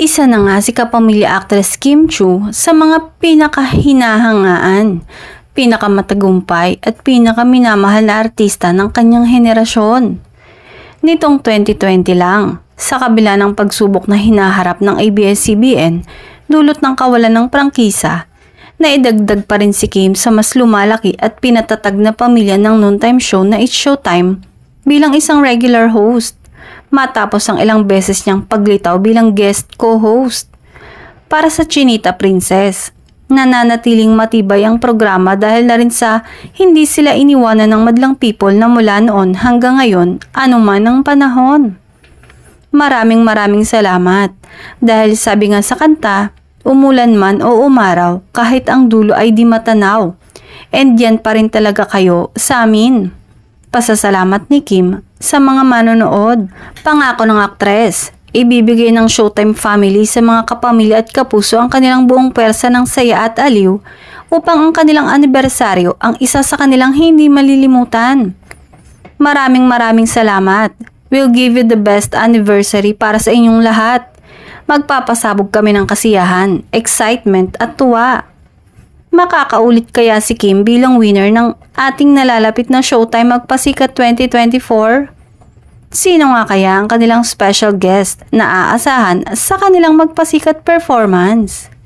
Isa na nga si kapamilya actress Kim Chu sa mga pinakahinahangaan, pinakamatagumpay at pinakaminamahal na artista ng kanyang henerasyon. Nitong 2020 lang, sa kabila ng pagsubok na hinaharap ng ABS-CBN, dulot ng kawalan ng prangkisa, naidagdag pa rin si Kim sa mas lumalaki at pinatatag na pamilya ng noontime show na It's Showtime bilang isang regular host matapos ang ilang beses niyang paglitaw bilang guest co-host. Para sa Chinita Princess, nananatiling matibay ang programa dahil na rin sa hindi sila iniwanan ng madlang people na mula noon hanggang ngayon anuman ang panahon. Maraming maraming salamat dahil sabi nga sa kanta, umulan man o umaraw kahit ang dulo ay di matanaw. And yan pa rin talaga kayo sa amin. Pasasalamat ni Kim sa mga manonood, pangako ng aktres, ibibigay ng Showtime family sa mga kapamilya at kapuso ang kanilang buong pwersa ng saya at aliw upang ang kanilang anibersaryo ang isa sa kanilang hindi malilimutan. Maraming maraming salamat. We'll give you the best anniversary para sa inyong lahat. Magpapasabog kami ng kasiyahan, excitement at tuwa. Makakaulit kaya si Kim bilang winner ng ating nalalapit na Showtime Magpasikat 2024? Sino nga kaya ang kanilang special guest na aasahan sa kanilang magpasikat performance?